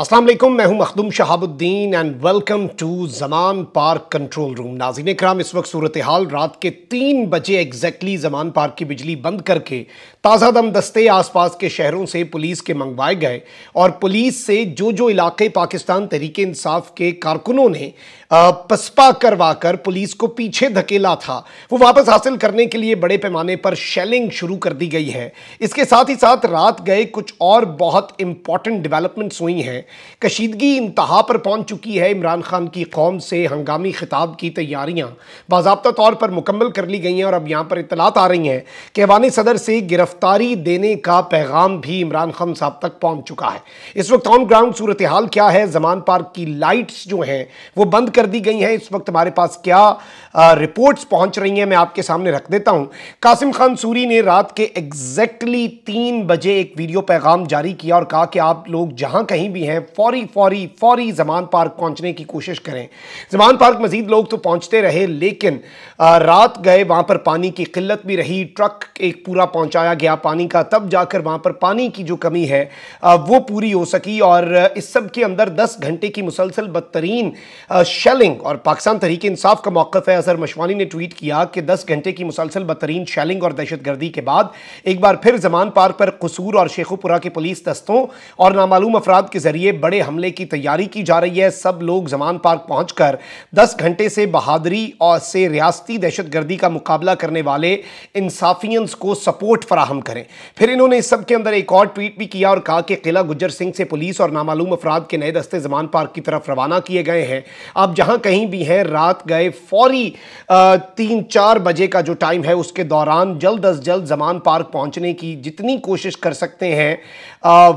अस्सलाम वालेकुम मैं हूं Makhdoom Shahabuddin and welcome to Zaman park control room नाजिन कराम इस वक्त सूरत हाल रात के तीन बजे एग्जैक्टली जमान पार्क की बिजली बंद करके ताज़ा दम दस्ते आसपास के शहरों से पुलिस के मंगवाए गए और पुलिस से जो जो इलाके पाकिस्तान तहरीक इंसाफ के कारकुनों ने पसपा करवाकर पुलिस को पीछे धकेला था वो वापस हासिल करने के लिए बड़े पैमाने पर शेलिंग शुरू कर दी गई है इसके साथ ही साथ रात गए कुछ और बहुत इंपॉर्टेंट डेवलपमेंट्स हुई हैं कशीदगी इंतहा पर पहुंच चुकी है इमरान खान की कौम से हंगामी खिताब की तैयारियां बाबा तौर पर मुकम्मल कर ली गई हैं और अब यहाँ पर इतलात आ रही हैं कि अवानी सदर से गिरफ्तारी देने का पैगाम भी इमरान खान साहब तक पहुँच चुका है इस वक्त ऑन ग्राउंड सूरत हाल क्या है जमान पार्क की लाइट्स जो हैं वो बंद कर कर दी गई हैं इस वक्त हमारे पास क्या रिपोर्ट्स पहुंच रही हैं मैं आपके सामने रख देता हूं कासिम खान सूरी ने रात के एग्जैक्टली तीन बजे एक वीडियो पैगाम जारी किया और कहा कि आप लोग जहां कहीं भी हैं फौरी फौरी फौरी जमान पार्क पहुंचने की कोशिश करें जमान पार्क मजीद लोग तो पहुंचते रहे लेकिन रात गए वहां पर पानी की किल्लत भी रही ट्रक एक पूरा पहुंचाया गया पानी का तब जाकर वहां पर पानी की जो कमी है वो पूरी हो सकी और इस सब के अंदर दस घंटे की मुसलसल बदतरीन शक शेलिंग और पाकिस्तान तरीके इंसाफ का मौक़ है असर मशवानी ने ट्वीट किया कि 10 घंटे की मुसलसल बदतरीन शेलिंग और दहशत गर्दी के बाद एक बार फिर जमान पार पर कसूर और शेखुपुरा के पुलिस दस्तों और नामालूम अफराद के जरिए बड़े हमले की तैयारी की जा रही है सब लोग जमान पार्क पहुँच कर दस घंटे से बहादरी और से रियाती दहशत गर्दी का मुकाबला करने वाले इंसाफियंस को सपोर्ट फराहम करें फिर इन्होंने इस सब के अंदर एक और ट्वीट भी किया और कहा कि किला गुजर सिंह से पुलिस और नामालूम अफराद के नए दस्ते जमान पार्क की तरफ रवाना किए गए हैं आप जहां कहीं भी हैं रात गए फौरी तीन चार बजे का जो टाइम है उसके दौरान जल्द अज जल्द जमान पार्क पहुंचने की जितनी कोशिश कर सकते हैं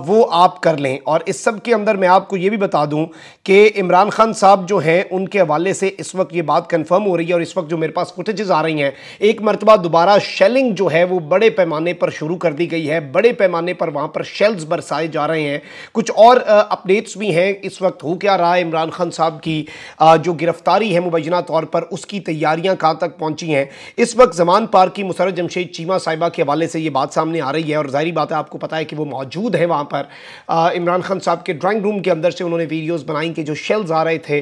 वो आप कर लें और इस सब के अंदर मैं आपको ये भी बता दूं कि इमरान खान साहब जो हैं उनके हवाले से इस वक्त ये बात कन्फर्म हो रही है और इस वक्त जो मेरे पास फुटेजेज आ रही हैं एक मरतबा दोबारा शेलिंग जो है वो बड़े पैमाने पर शुरू कर दी गई है बड़े पैमाने पर वहाँ पर शेल्स बरसाए जा रहे हैं कुछ और अपडेट्स भी हैं इस वक्त हो क्या रहा है इमरान खान साहब की आ, जो गिरफ्तारी है मुबैना तौर पर उसकी तैयारियां कहाँ तक पहुंची हैं इस वक्त जमान पार की मुसरत जमशेद चीमा साहिबा के हवाले से ये बात सामने आ रही है और जाहरी बात है आपको पता है कि वो मौजूद है वहाँ पर इमरान खान साहब के ड्राइंग रूम के अंदर से उन्होंने वीडियोज़ बनाई कि जो शेल्स आ रहे थे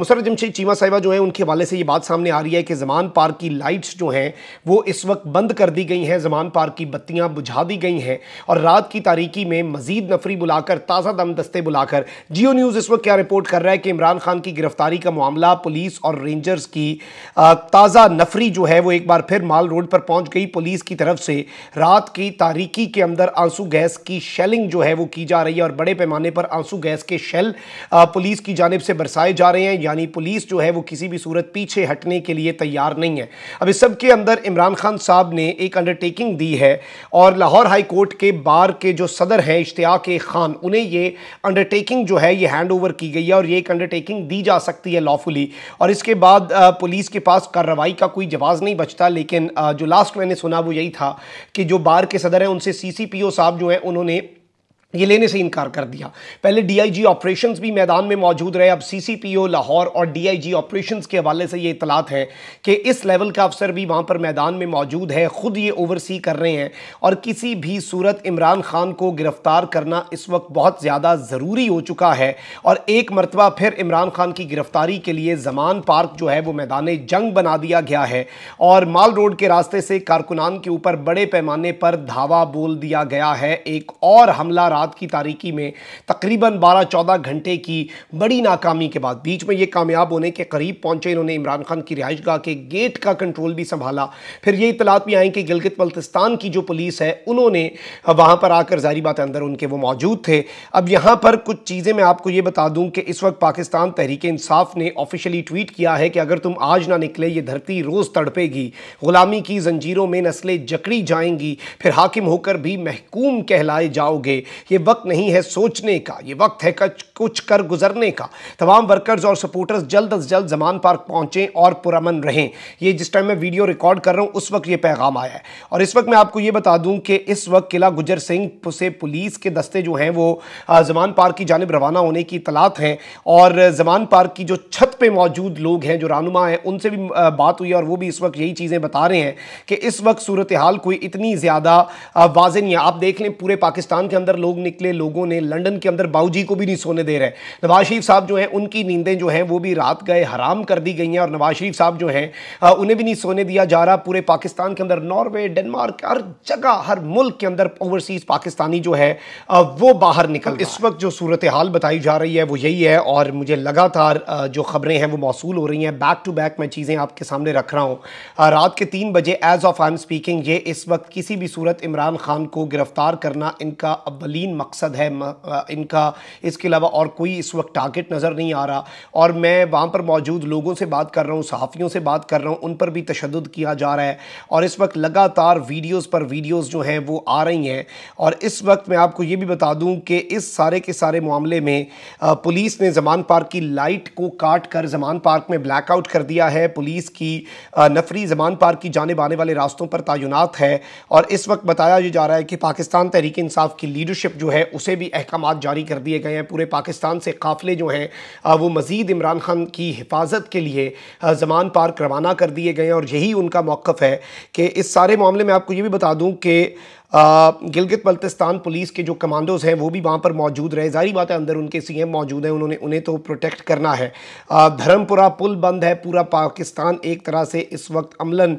मुसरत जमशेद चीमा साहिबा जो है उनके हवाले से ये बात सामने आ रही है कि जमान पार की लाइट्स जो हैं वो इस वक्त बंद कर दी गई हैं जमान पार की बत्तियाँ बुझा दी गई हैं और रात की तारीखी में मजीद नफरी बुलाकर ताज़ा दम दस्ते बुलाकर जियो न्यूज़ इस वक्त क्या रिपोर्ट कर रहा है कि इमरान खान की गिरफ्तारी का मामला पुलिस और रेंजर्स की ताज़ा नफरी जो है वो एक बार फिर माल रोड पर पहुंच गई पुलिस की तरफ से रात की तारीकी के अंदर आंसू गैस की शेलिंग जो है वो की जा रही है और बड़े पैमाने पर आंसू गैस के शेल पुलिस की जानब से बरसाए जा रहे हैं यानी पुलिस जो है वो किसी भी सूरत पीछे हटने के लिए तैयार नहीं है अब इस सब के अंदर इमरान खान साहब ने एक अंडरटेकिंग दी है और लाहौर हाई कोर्ट के बार के जो सदर हैं इश्तिया खान उन्हें ये अंडरटेकिंग जो है ये हैंड ओवर की गई है और ये एक अंडरटेकिंग दी जा सकती सकती है लॉफुली और इसके बाद पुलिस के पास कार्रवाई का कोई जवाब नहीं बचता लेकिन जो लास्ट मैंने सुना वो यही था कि जो बार के सदर हैं उनसे सी साहब जो हैं उन्होंने ये लेने से इनकार कर दिया पहले डीआईजी ऑपरेशंस भी मैदान में मौजूद रहे अब सीसीपीओ लाहौर और डीआईजी ऑपरेशंस के हवाले से ये इतलात है कि इस लेवल का अफसर भी वहाँ पर मैदान में मौजूद है ख़ुद ये ओवरसी कर रहे हैं और किसी भी सूरत इमरान खान को गिरफ़्तार करना इस वक्त बहुत ज़्यादा ज़रूरी हो चुका है और एक मरतबा फिर इमरान खान की गिरफ़्तारी के लिए जमान पार्क जो है वो मैदान जंग बना दिया गया है और माल रोड के रास्ते से कारकुनान के ऊपर बड़े पैमाने पर धावा बोल दिया गया है एक और हमला रात की तारीकी में तकरीबन 12-14 घंटे की बड़ी नाकामी के बाद बीच में ये कामयाब होने के करीब पहुंचे इन्होंने इमरान खान की रिहाइश गाह के गेट का कंट्रोल भी संभाला फिर ये इतलात भी आई कि गिलगित बल्तिस्तान की जो पुलिस है उन्होंने वहाँ पर आकर जारी बात अंदर उनके वो मौजूद थे अब यहाँ पर कुछ चीज़ें मैं आपको ये बता दूँ कि इस वक्त पाकिस्तान तहरीक इंसाफ ने ऑफिशियली ट्वीट किया है कि अगर तुम आज ना निकले ये धरती रोज़ तड़पेगी ग़ुलामी की जंजीरों में नस्लें जकड़ी जाएंगी फिर हाकिम होकर भी महकूम कहलाए जाओगे ये वक्त नहीं है सोचने का ये वक्त है कुछ कर गुजरने का तमाम वर्कर्स और सपोर्टर्स जल्द अज जल्द जमान पार्क पहुंचे और पुरमन रहें ये जिस टाइम मैं वीडियो रिकॉर्ड कर रहा हूँ उस वक्त ये पैगाम आया है और इस वक्त मैं आपको ये बता दूँ कि इस वक्त किला गुजर सिंह से पुलिस के दस्ते जो हैं वो जमान पार्क की जानब रवाना होने की इतलात हैं और जमान पार्क की जो छत पर मौजूद लोग हैं जो रानुमा हैं उनसे भी बात हुई और वो भी इस वक्त यही चीज़ें बता रहे हैं कि इस वक्त सूरत हाल कोई इतनी ज़्यादा वाजन है आप देख लें पूरे पाकिस्तान के अंदर लोग निकले लोगों ने लंदन के अंदर बाऊजी को भी नहीं सोने दे रहे नवाज शरीफ साहब जो हैं उनकी नींदें जो हैं वो भी रात गए हराम कर दी गई हैं और नवाज शरीफ साहब जो हैं उन्हें भी नहीं सोने दिया जा रहा पूरे पाकिस्तान के अंदर नॉर्वे डेनमार्क हर जगह हर मुल्क के अंदर ओवरसीज़ पाकिस्तानी जो है वो बाहर निकल इस वक्त जो सूरत हाल बताई जा रही है वो यही है और मुझे लगातार जो खबरें हैं वो मौसू हो रही हैं बैक टू बैक मैं चीज़ें आपके सामने रख रहा हूँ रात के तीन बजे as of I am speaking ये इस वक्त किसी भी सूरत इमरान खान को गिरफ्तार करना इनका अवलिन मकसद है इनका इसके अलावा और कोई इस वक्त टारगेट नज़र नहीं आ रहा और मैं वहाँ पर मौजूद लोगों से बात कर रहा हूँ सहाफ़ियों से बात कर रहा हूँ उन पर भी तशद किया जा रहा है और इस वक्त लगातार वीडियोज़ पर वीडियोज़ जो हैं वो आ रही हैं और इस वक्त मैं आपको ये भी बता दूँ कि इस सारे के सारे मामले में पुलिस ने जमान पार्क की लाइट को काट कर जमान पार्क में ब्लैकआउट कर दिया है पुलिस की नफरी जमान पार्क की जानब आने वाले रास्तों पर तैनात है और इस वक्त बताया जा रहा है कि पाकिस्तान तहरीक इंसाफ की लीडरशिप जो है उसे भी अहकाम जारी कर दिए गए हैं पूरे पाकिस्तान से काफ़िले जो हैं वो मज़ीद इमरान खान की हिफाजत के लिए जमान पार्क रवाना कर दिए गए हैं और यही उनका मौक़ है कि इस सारे मामले में आपको ये भी बता दूँ कि गिलगित बल्तिस्तान पुलिस के जो कमांडोज हैं वो भी वहाँ पर मौजूद रहे जारी बात है अंदर उनके सीएम मौजूद हैं उन्होंने उन्हें तो प्रोटेक्ट करना है धर्मपुरा पुल बंद है पूरा पाकिस्तान एक तरह से इस वक्त अमलन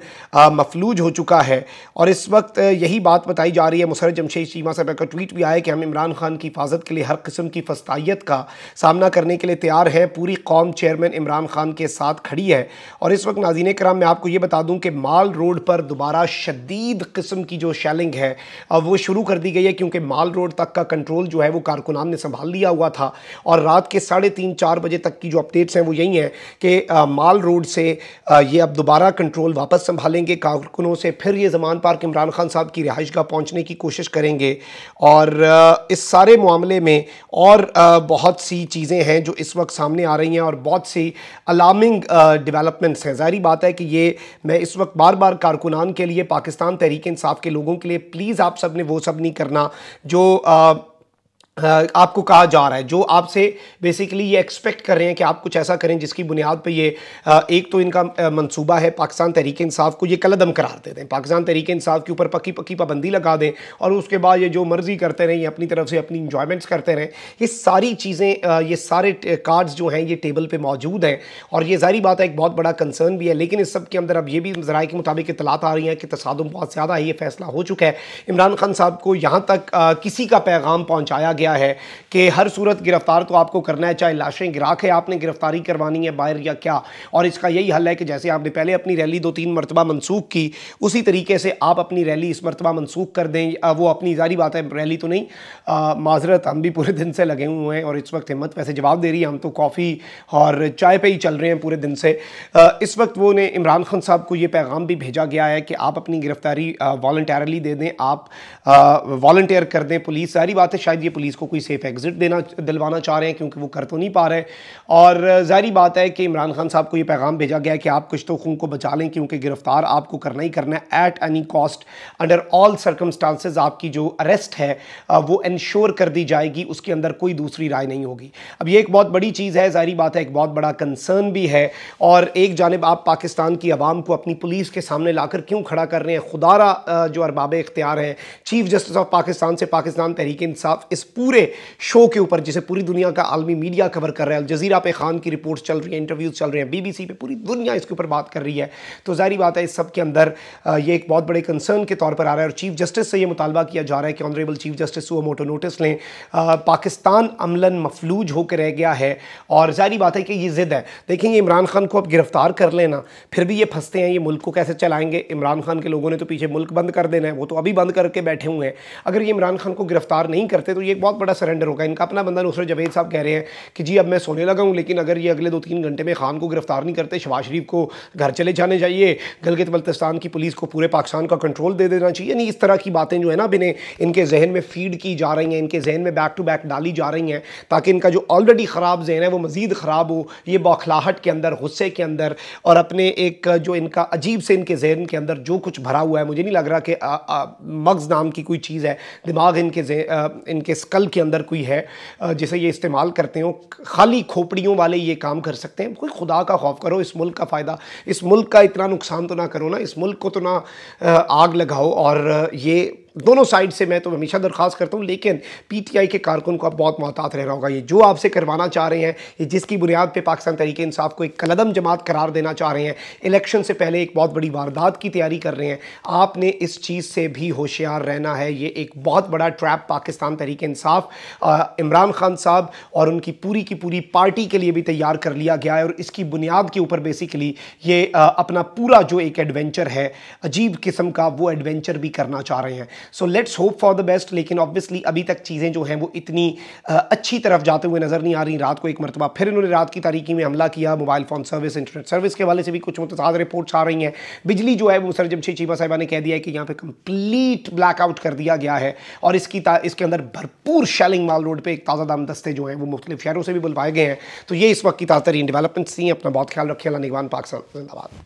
मफलूज हो चुका है और इस वक्त यही बात बताई जा रही है मुसरत जमशेद चीमा साहब का ट्वीट भी आया कि हम इमरान खान की हिफाजत के लिए हर किस्म की फस्ताइत का सामना करने के लिए तैयार हैं पूरी कौम चेयरमैन इमरान खान के साथ खड़ी है और इस वक्त नाजीन कराम मैं आपको ये बता दूँ कि माल रोड पर दोबारा शदीद किस्म की जो शैलिंग है अब वो शुरू कर दी गई है क्योंकि माल रोड तक का कंट्रोल जो है वो कारकुनान ने संभाल लिया हुआ था और रात के साढ़े तीन चार बजे तक की जो अपडेट्स हैं वो यही हैं कि माल रोड से आ, ये अब दोबारा कंट्रोल वापस संभालेंगे कारकुनों से फिर ये जमान पार्क इमरान खान साहब की रिहाइश का पहुँचने की कोशिश करेंगे और इस सारे मामले में और बहुत सी चीज़ें हैं जो इस वक्त सामने आ रही हैं और बहुत सी अलार्मिंग डेवलपमेंट्स हैं जाहिर बात है कि ये मैं इस वक्त बार बार कारकुनान के लिए पाकिस्तान तहरीक इंसाफ के लोगों के लिए प्लीज़ प्लीज़ आप सब ने वो सब नहीं करना जो आपको कहा जा रहा है जो आपसे बेसिकली ये एक्सपेक्ट कर रहे हैं कि आप कुछ ऐसा करें जिसकी बुनियाद पे ये एक तो इनका मंसूबा है पाकिस्तान तहरीक इंसाफ को ये कलदम करार दे दें पाकिस्तान तहरीक इंसाफ के ऊपर पक्की पक्की पाबंदी लगा दें और उसके बाद ये जो मर्ज़ी करते रहें ये अपनी तरफ से अपनी इंजॉयमेंट्स करते रहें ये सारी चीज़ें ये सारे कार्ड्स जो हैं ये टेबल पर मौजूद हैं और ये जारी बात है एक बहुत बड़ा कंसर्न भी है लेकिन इस सब के अंदर अब ये भी ज़रा के मुताबिक इतलात आ रही हैं कि तसादम बहुत ज़्यादा है ये फैसला हो चुका है इमरान खान साहब को यहाँ तक किसी का पैगाम पहुँचाया गया गया है कि हर सूरत गिरफ्तार तो आपको करना है चाहे लाशें गिरा के आपने गिरफ्तारी करवानी है बाहर या क्या और इसका यही हल है कि जैसे आपने पहले अपनी रैली दो तीन मरतबा मनसूख की उसी तरीके से आप अपनी रैली इस मरतबा मनसूख कर दें वो अपनी जारी बात है रैली तो नहीं माजरत हम भी पूरे दिन से लगे हुए हैं और इस वक्त हिम्मत वैसे जवाब दे रही है हम तो कॉफ़ी और चाय पर ही चल रहे हैं पूरे दिन से इस वक्त वो ने इमरान खान साहब को ये पैगाम भी भेजा गया है कि आप अपनी गिरफ्तारी वॉल्टरली दे दें आप वॉल्टियर कर दें पुलिस सारी बात है शायद ये पुलिस चीज़ को कोई सेफ़ एग्ज़िट देना दिलवाना चाह रहे हैं क्योंकि वो कर तो नहीं पा रहे और ज़ाहरी बात है कि इमरान खान साहब को ये पैगाम भेजा गया कि आप कुछ तो खून को बचा लें क्योंकि गिरफ़्तार आपको करना ही करना है at any cost under all circumstances आपकी जो अरेस्ट है वो इन्श्योर कर दी जाएगी उसके अंदर कोई दूसरी राय नहीं होगी अब ये एक बहुत बड़ी चीज़ है ज़ाहरी बात है एक बहुत बड़ा कंसर्न भी है और एक जानब आप पाकिस्तान की आवाम को अपनी पुलिस के सामने लाकर क्यों खड़ा कर रहे हैं खुदारा जो अरबाब इख्तियार हैं चीफ जस्टिस ऑफ पाकिस्तान से पाकिस्तान तहरीक इंसाफ इस पूरे पूरे शो के ऊपर जिसे पूरी दुनिया का आलमी मीडिया कवर कर रहा है जजीरा पे खान की रिपोर्ट्स चल रही हैं इंटरव्यूज़ चल रहे हैं बीबीसी पे पूरी दुनिया इसके ऊपर बात कर रही है तो जारी बात है इस सब के अंदर ये एक बहुत बड़े कंसर्न के तौर पर आ रहा है और चीफ जस्टिस से यह मुतालबा किया जा रहा है कि ऑनरेबल चीफ जस्टिस वो मोटो नोटिस लें पाकिस्तान अमलन मफलूज होकर रह गया है और जारी बात है कि ये ज़िद है देखेंगे इमरान खान को अब गिरफ्तार कर लेना फिर भी ये फंसते हैं ये मुल्क को कैसे चलाएंगे इमरान खान के लोगों ने तो पीछे मुल्क बंद कर देना है वो तो अभी बंद करके बैठे हुए हैं अगर ये इमरान खान को गिरफ्तार नहीं करते तो ये एक बहुत बहुत बड़ा सरेंडर होगा इनका अपना बंदा नुसरत जवेद साहब कह रहे हैं कि जी अब मैं सोने लगा हूँ लेकिन अगर ये अगले दो तीन घंटे में खान को गिरफ्तार नहीं करते शबाज शरीफ को घर चले जाने चाहिए गलगित बल्तिस्तान की पुलिस को पूरे पाकिस्तान का कंट्रोल दे देना चाहिए यानी इस तरह की बातें जो है ना बिने इनके जहन में फीड की जा रही हैं इनके जहन में बैक टू बैक डाली जा रही हैं ताकि इनका जो ऑलरेडी ख़राब जहन है वो मज़ीद ख़राब हो ये बौखलाहट के अंदर गुस्से के अंदर और अपने एक जो इनका अजीब से इनके जहन के अंदर जो कुछ भरा हुआ है मुझे नहीं लग रहा कि मगज़ नाम की कोई चीज़ है दिमाग इनके इनके स्कल हल के अंदर कोई है जिसे ये इस्तेमाल करते हो खाली खोपड़ियों वाले ये काम कर सकते हैं कोई खुदा का खौफ करो इस मुल्क का फ़ायदा इस मुल्क का इतना नुकसान तो ना करो ना इस मुल्क को तो ना आग लगाओ और ये दोनों साइड से मैं तो हमेशा दरख्वास्त करता हूँ लेकिन पीटीआई के कारकुन को आप बहुत मोहतात रहना होगा ये जो आपसे करवाना चाह रहे हैं ये जिसकी बुनियाद पे पाकिस्तान तरीके इंसाफ को एक कलदम जमात करार देना चाह रहे हैं इलेक्शन से पहले एक बहुत बड़ी वारदात की तैयारी कर रहे हैं आपने इस चीज़ से भी होशियार रहना है ये एक बहुत बड़ा ट्रैप पाकिस्तान तहरीक इंसाफ इमरान खान साहब और उनकी पूरी की पूरी पार्टी के लिए भी तैयार कर लिया गया है और इसकी बुनियाद के ऊपर बेसिकली ये अपना पूरा जो एक एडवेंचर है अजीब किस्म का वो एडवेंचर भी करना चाह रहे हैं so let's hope for the best लेकिन ऑब्वियसली अभी तक चीज़ें जो हैं वो इतनी अच्छी तरफ जाते हुए नज़र नहीं आ रही रात को एक मरतबा फिर इन्होंने रात की तारीखी में हमला किया mobile phone service internet service के वाले से भी कुछ मुतजाद रिपोर्ट्स आ रही हैं बिजली जो है वो सर जमशेद चीमा साहिबा ने कह दिया है कि यहाँ पर कंप्लीट ब्लैकआउट कर दिया गया है और इसकी इसके अंदर भरपूर शैलिंग माल रोड पर एक ताज़ा दाम दस्ते जो हैं वो मुख्तलिफ शहरों से भी बुलवाए गए हैं तो ये इस वक्त की ताज़ा तरीन डेवलपमेंट्स थी अपना बहुत ख्याल रखिए अला निगवान पाकिस्तान जिंदाबाद